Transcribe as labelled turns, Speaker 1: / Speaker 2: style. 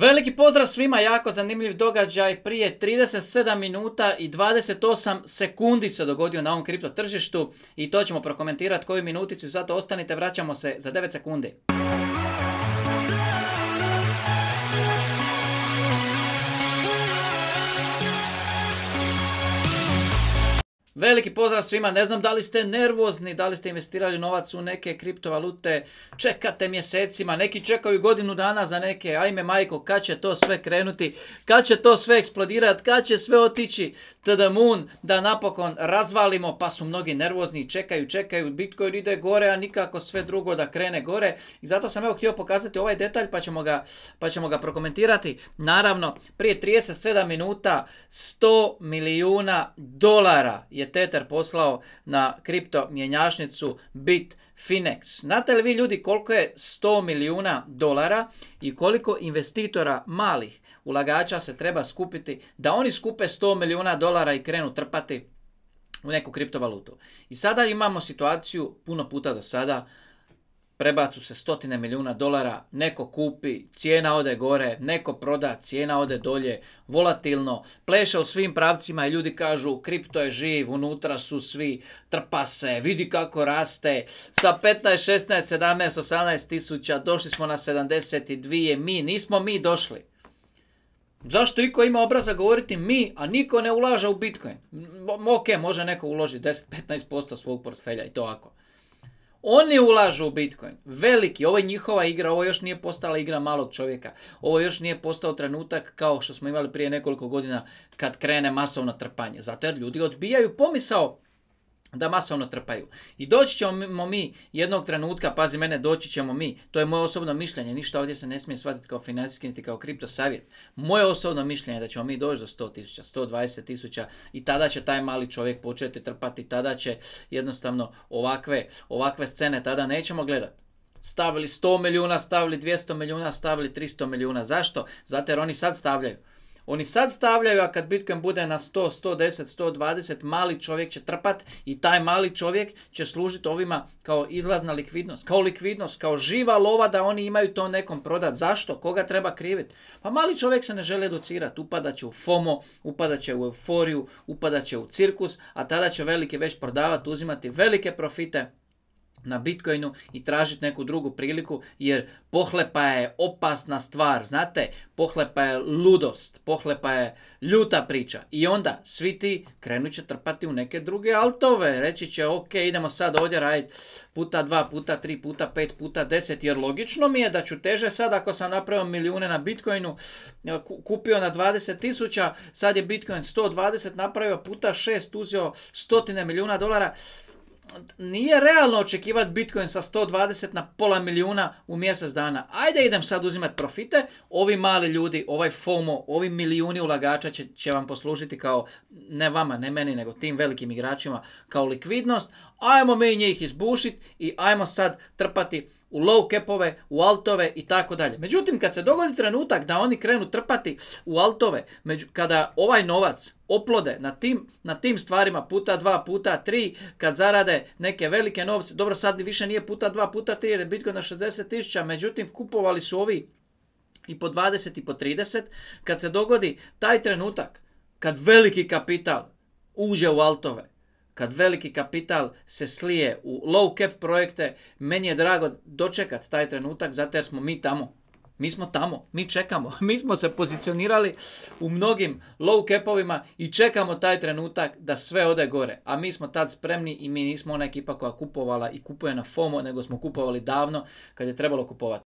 Speaker 1: Veliki pozdrav svima, jako zanimljiv događaj. Prije 37 minuta i 28 sekundi se dogodio na ovom kripto tržištu i to ćemo prokomentirati koju minuticu, zato ostanite, vraćamo se za 9 sekundi. Veliki pozdrav svima, ne znam da li ste nervozni, da li ste investirali novac u neke kriptovalute, čekate mjesecima, neki čekaju godinu dana za neke, ajme majko, kad će to sve krenuti, kad će to sve eksplodirati, kad će sve otići, tada moon, da napokon razvalimo, pa su mnogi nervozni, čekaju, čekaju, Bitcoin ide gore, a nikako sve drugo da krene gore. I zato sam evo htio pokazati ovaj detalj, pa ćemo ga, pa ćemo ga prokomentirati. Naravno, prije 37 minuta 100 milijuna dolara je Teter poslao na kripto mjenjačnicu Bitfinex. Znate li vi ljudi koliko je 100 milijuna dolara i koliko investitora malih ulagača se treba skupiti da oni skupe 100 milijuna dolara i krenu trpati u neku kriptovalutu. I sada imamo situaciju puno puta do sada prebacu se stotine milijuna dolara, neko kupi, cijena ode gore, neko proda, cijena ode dolje, volatilno, pleše u svim pravcima i ljudi kažu kripto je živ, unutra su svi, trpa se, vidi kako raste, sa 15, 16, 17, 18 tisuća došli smo na 72, mi, nismo mi došli. Zašto iko ima obraza govoriti mi, a niko ne ulaže u Bitcoin? Ok, može neko uloži 10-15% svog portfelja i to ako. Oni ulažu u Bitcoin. Veliki. Ovo je njihova igra. Ovo još nije postala igra malog čovjeka. Ovo još nije postao trenutak kao što smo imali prije nekoliko godina kad krene masovno trpanje. Zato jer ljudi odbijaju pomisao da masovno trpaju. I doći ćemo mi jednog trenutka, pazi mene, doći ćemo mi, to je moje osobno mišljenje, ništa ovdje se ne smije shvatiti kao financijski niti kao kripto savjet. Moje osobno mišljenje je da ćemo mi doći do 100.000, 120.000 i tada će taj mali čovjek početi trpati, tada će jednostavno ovakve, ovakve scene tada nećemo gledati. Stavili 100 milijuna, stavili 200 milijuna, stavili 300 milijuna. Zašto? Zato jer oni sad stavljaju. Oni sad stavljaju, a kad Bitcoin bude na 100, 110, 120, mali čovjek će trpat i taj mali čovjek će služiti ovima kao izlazna likvidnost, kao likvidnost, kao živa lova da oni imaju to nekom prodat. Zašto? Koga treba kriviti? Pa mali čovjek se ne želi educirati, upadat će u FOMO, upadat će u euforiju, upadat će u cirkus, a tada će velike već prodavati, uzimati velike profite na Bitcoinu i tražiti neku drugu priliku jer pohlepa je opasna stvar, znate, pohlepa je ludost, pohlepa je ljuta priča i onda svi ti krenut će trpati u neke druge altove, reći će ok idemo sad ovdje raditi puta dva, puta tri, puta pet, puta deset jer logično mi je da ću teže sad ako sam napravio milijune na Bitcoinu, e, kupio na 20 tisuća, sad je Bitcoin 120 napravio puta šest, uzeo stotine milijuna dolara, nije realno očekivati Bitcoin sa 120 na pola milijuna u mjesec dana. Ajde idem sad uzimati profite, ovi mali ljudi, ovaj FOMO, ovi milijuni ulagača će, vam poslužiti kao, ne vama, ne meni, nego tim velikim igračima, kao likvidnost. Ajmo mi njih izbušiti i ajmo sad trpati u low capove, u altove i tako dalje. Međutim, kad se dogodi trenutak da oni krenu trpati u altove, među, kada ovaj novac oplode na tim, na tim stvarima puta dva, puta tri, kad zarade neke velike novce, dobro sad više nije puta dva, puta tri jer je Bitcoin na 60 tisuća, međutim kupovali su ovi i po 20 i po 30, kad se dogodi taj trenutak, kad veliki kapital uđe u altove, kad veliki kapital se slije u low cap projekte, meni je drago dočekat taj trenutak zato jer smo mi tamo. Mi smo tamo, mi čekamo, mi smo se pozicionirali u mnogim low capovima i čekamo taj trenutak da sve ode gore. A mi smo tad spremni i mi nismo ona ekipa koja kupovala i kupuje na FOMO, nego smo kupovali davno kad je trebalo kupovati.